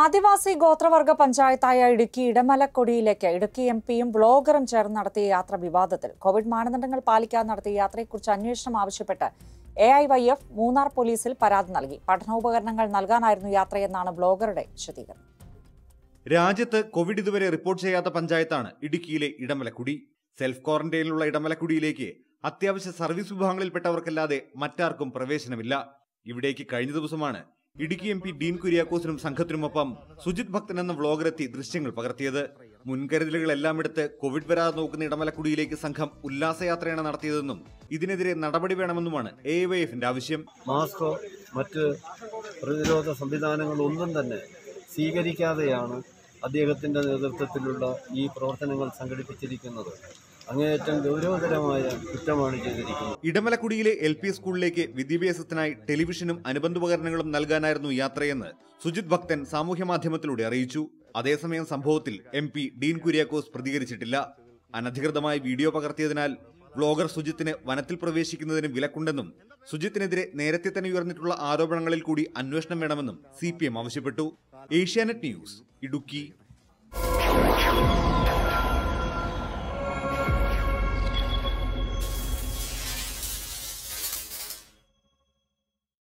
ആദിവാസി ഗോത്രവർഗ പഞ്ചായത്തായ ഇടുക്കി ഇടമലക്കൊടിയിലേക്ക് ഇടുക്കി എം പിയും ബ്ലോഗറും ചേർന്ന് നടത്തിയ യാത്ര വിവാദത്തിൽ കോവിഡ് മാനദണ്ഡങ്ങൾ പാലിക്കാതെ നടത്തിയ യാത്രയെക്കുറിച്ച് അന്വേഷണം ആവശ്യപ്പെട്ട് A I Y F Munnar പോലീസിൽ പരാതി നൽകി പഠനോപകരണങ്ങൾ നൽകാനായിരുന്നു യാത്രയെന്നാണ് ബ്ലോഗറുടെ വിശദീകരണം രാജ്യത്ത് കോവിഡ് ഇതുവരെ റിപ്പോർട്ട് ചെയ്യാത്ത പഞ്ചായത്താണ് ഇടുക്കിയിലെ ഇടമലക്കുടി സെൽഫ് ക്വാറന്റൈനിലുള്ള ഇടമലക്കുടിയിലേക്ക് അത്യാവശ്യ സർവീസ് വിഭാഗങ്ങളിൽപ്പെട്ടവർക്കല്ലാതെ മറ്റാർക്കും പ്രവേശനമില്ല ഇവിടേക്ക് കഴിഞ്ഞ ദിവസമാണ് ഇടുക്കി എം പി ഡീൻ കുര്യാക്കോസിനും സംഘത്തിനുമൊപ്പം സുജിത് ഭക്തൻ എന്ന വ്ളോഗറെത്തി ദൃശ്യങ്ങൾ പകർത്തിയത് മുൻകരുതലുകളെല്ലാം എടുത്ത് കോവിഡ് വരാതെ നോക്കുന്ന ഇടമലക്കുടിയിലേക്ക് സംഘം ഉല്ലാസയാത്രയാണ് നടത്തിയതെന്നും ഇതിനെതിരെ നടപടി വേണമെന്നുമാണ് എ വൈ എഫിന്റെ ആവശ്യം മാസ്കോ മറ്റ് പ്രതിരോധ സംവിധാനങ്ങളോ ഒന്നും തന്നെ സ്വീകരിക്കാതെയാണ് അദ്ദേഹത്തിന്റെ നേതൃത്വത്തിലുള്ള ഈ പ്രവർത്തനങ്ങൾ സംഘടിപ്പിച്ചിരിക്കുന്നത് ഇടമലക്കുടിയിലെ എൽ പി സ്കൂളിലേക്ക് വിദ്യാഭ്യാസത്തിനായി ടെലിവിഷനും അനുബന്ധോപകരണങ്ങളും നൽകാനായിരുന്നു യാത്രയെന്ന് സുജിത് ഭക്തൻ സാമൂഹ്യ മാധ്യമത്തിലൂടെ അറിയിച്ചു അതേസമയം സംഭവത്തിൽ എം പി ഡീൻ കുര്യാക്കോസ് പ്രതികരിച്ചിട്ടില്ല അനധികൃതമായി വീഡിയോ പകർത്തിയതിനാൽ വ്ലോഗർ സുജിത്തിന് വനത്തിൽ പ്രവേശിക്കുന്നതിന് വിലക്കുണ്ടെന്നും സുജിത്തിനെതിരെ നേരത്തെ തന്നെ ഉയർന്നിട്ടുള്ള ആരോപണങ്ങളിൽ കൂടി അന്വേഷണം വേണമെന്നും സി ആവശ്യപ്പെട്ടു ഏഷ്യാനെറ്റ് ന്യൂസ് ഇടുക്കി